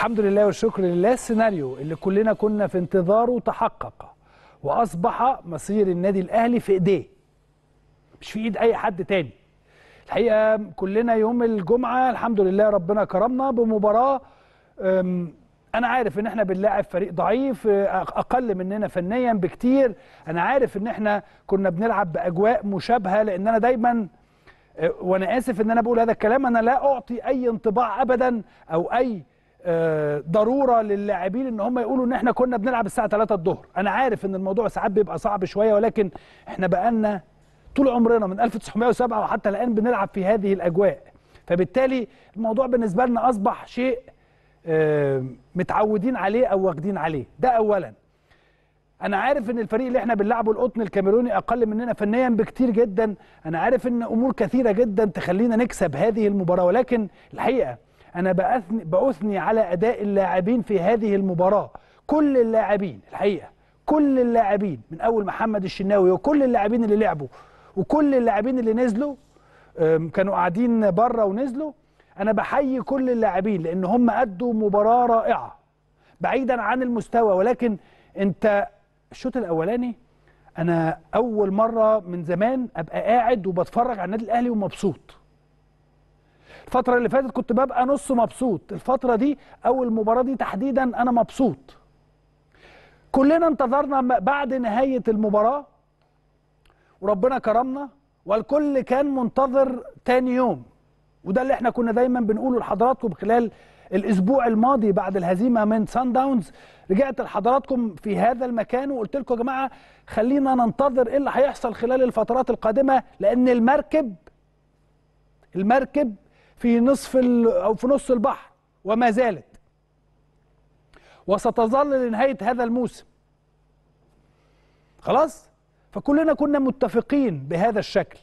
الحمد لله والشكر لله السيناريو اللي كلنا كنا في انتظاره تحقق واصبح مصير النادي الاهلي في ايديه مش في ايد اي حد تاني الحقيقه كلنا يوم الجمعه الحمد لله ربنا كرمنا بمباراه انا عارف ان احنا بنلاعب فريق ضعيف اقل مننا فنيا بكتير انا عارف ان احنا كنا بنلعب باجواء مشابهه لان انا دايما أه، وانا اسف ان انا بقول هذا الكلام انا لا اعطي اي انطباع ابدا او اي آه، ضروره للاعبين ان هم يقولوا ان احنا كنا بنلعب الساعه 3 الظهر انا عارف ان الموضوع ساعات بيبقى صعب شويه ولكن احنا بقالنا طول عمرنا من 1907 وحتى الان بنلعب في هذه الاجواء فبالتالي الموضوع بالنسبه لنا اصبح شيء آه، متعودين عليه او واخدين عليه ده اولا انا عارف ان الفريق اللي احنا بنلعبه القطن الكاميروني اقل مننا فنيا بكتير جدا انا عارف ان امور كثيره جدا تخلينا نكسب هذه المباراه ولكن الحقيقه أنا بأثني, بأثني على أداء اللاعبين في هذه المباراة كل اللاعبين الحقيقة كل اللاعبين من أول محمد الشناوي وكل اللاعبين اللي لعبوا وكل اللاعبين اللي نزلوا كانوا قاعدين بره ونزلوا أنا بحيي كل اللاعبين لأن هم أدوا مباراة رائعة بعيدا عن المستوى ولكن أنت الشوط الأولاني أنا أول مرة من زمان أبقى قاعد وبتفرج على النادي الأهلي ومبسوط الفتره اللي فاتت كنت ببقى نص مبسوط الفتره دي او المباراه دي تحديدا انا مبسوط كلنا انتظرنا بعد نهايه المباراه وربنا كرمنا والكل كان منتظر تاني يوم وده اللي احنا كنا دايما بنقوله لحضراتكم خلال الاسبوع الماضي بعد الهزيمه من سان داونز رجعت لحضراتكم في هذا المكان وقلت لكم يا جماعه خلينا ننتظر ايه اللي هيحصل خلال الفترات القادمه لان المركب المركب في نصف أو في نص البحر وما زالت وستظل لنهاية هذا الموسم خلاص فكلنا كنا متفقين بهذا الشكل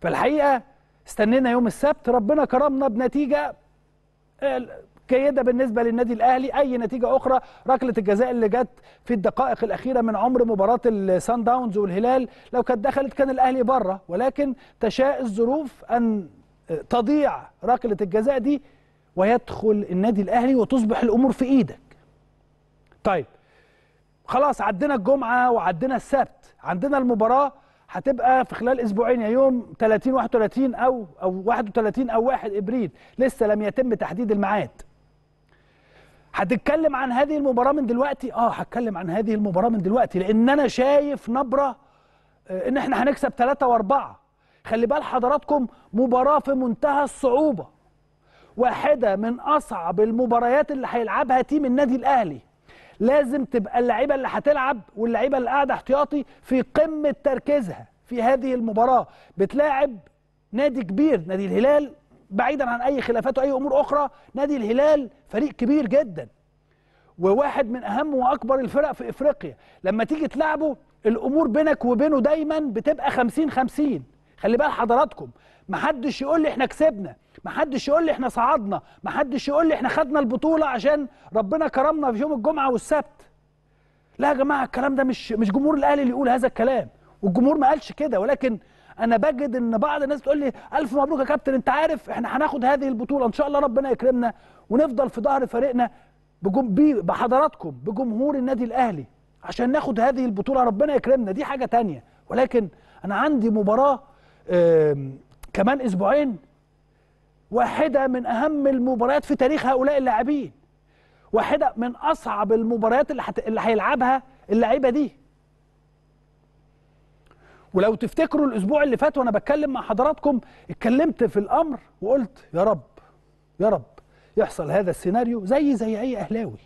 فالحقيقة استنينا يوم السبت ربنا كرمنا بنتيجة آه، جيدة بالنسبة للنادي الأهلي أي نتيجة أخرى ركلة الجزاء اللي جت في الدقائق الأخيرة من عمر مباراة السان داونز والهلال لو كانت دخلت كان الأهلي بره ولكن تشاء الظروف أن تضيع ركلة الجزاء دي ويدخل النادي الأهلي وتصبح الأمور في إيدك طيب خلاص عدينا الجمعة وعدينا السبت عندنا المباراة هتبقى في خلال اسبوعين يا يوم 30 31 او او 31 او 1 ابريل لسه لم يتم تحديد الميعاد هتتكلم عن هذه المباراه من دلوقتي اه هتكلم عن هذه المباراه من دلوقتي لان انا شايف نبره آه، ان احنا هنكسب ثلاثة واربعة خلي بال حضراتكم مباراه في منتهى الصعوبه واحده من اصعب المباريات اللي هيلعبها تيم النادي الاهلي لازم تبقى اللعيبه اللي هتلعب واللعيبه اللي قاعده احتياطي في قمه تركيزها في هذه المباراه بتلاعب نادي كبير نادي الهلال بعيدا عن اي خلافات واي امور اخرى نادي الهلال فريق كبير جدا وواحد من اهم واكبر الفرق في افريقيا لما تيجي تلعبه الامور بينك وبينه دايما بتبقى 50 50 خلي بال حضراتكم محدش يقول لي احنا كسبنا محدش يقول لي احنا صعدنا محدش يقول لي احنا خدنا البطوله عشان ربنا كرمنا في يوم الجمعه والسبت لا يا جماعه الكلام ده مش مش جمهور الاهلي اللي يقول هذا الكلام والجمهور ما قالش كده ولكن انا بجد ان بعض الناس تقول لي الف مبروك يا كابتن انت عارف احنا هناخد هذه البطوله ان شاء الله ربنا يكرمنا ونفضل في ظهر فريقنا بجم... بحضراتكم بجمهور النادي الاهلي عشان ناخد هذه البطوله ربنا يكرمنا دي حاجه تانية ولكن انا عندي مباراه كمان اسبوعين واحده من اهم المباريات في تاريخ هؤلاء اللاعبين واحده من اصعب المباريات اللي اللي هيلعبها اللعيبه دي ولو تفتكروا الاسبوع اللي فات وانا بتكلم مع حضراتكم اتكلمت في الامر وقلت يا رب يا رب يحصل هذا السيناريو زي زي اي اهلاوي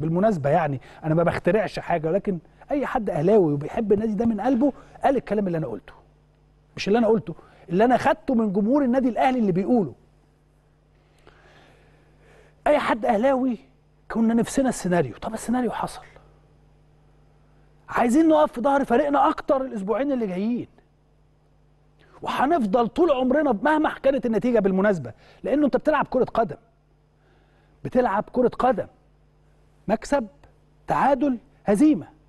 بالمناسبه يعني انا ما بخترعش حاجه ولكن اي حد اهلاوي وبيحب النادي ده من قلبه قال الكلام اللي انا قلته مش اللي انا قلته اللي انا خدته من جمهور النادي الاهلي اللي بيقوله اي حد اهلاوي كنا نفسنا السيناريو طب السيناريو حصل عايزين نقف في ظهر فريقنا اكتر الاسبوعين اللي جايين وهنفضل طول عمرنا مهما كانت النتيجه بالمناسبه لانه انت بتلعب كره قدم بتلعب كره قدم مكسب تعادل هزيمه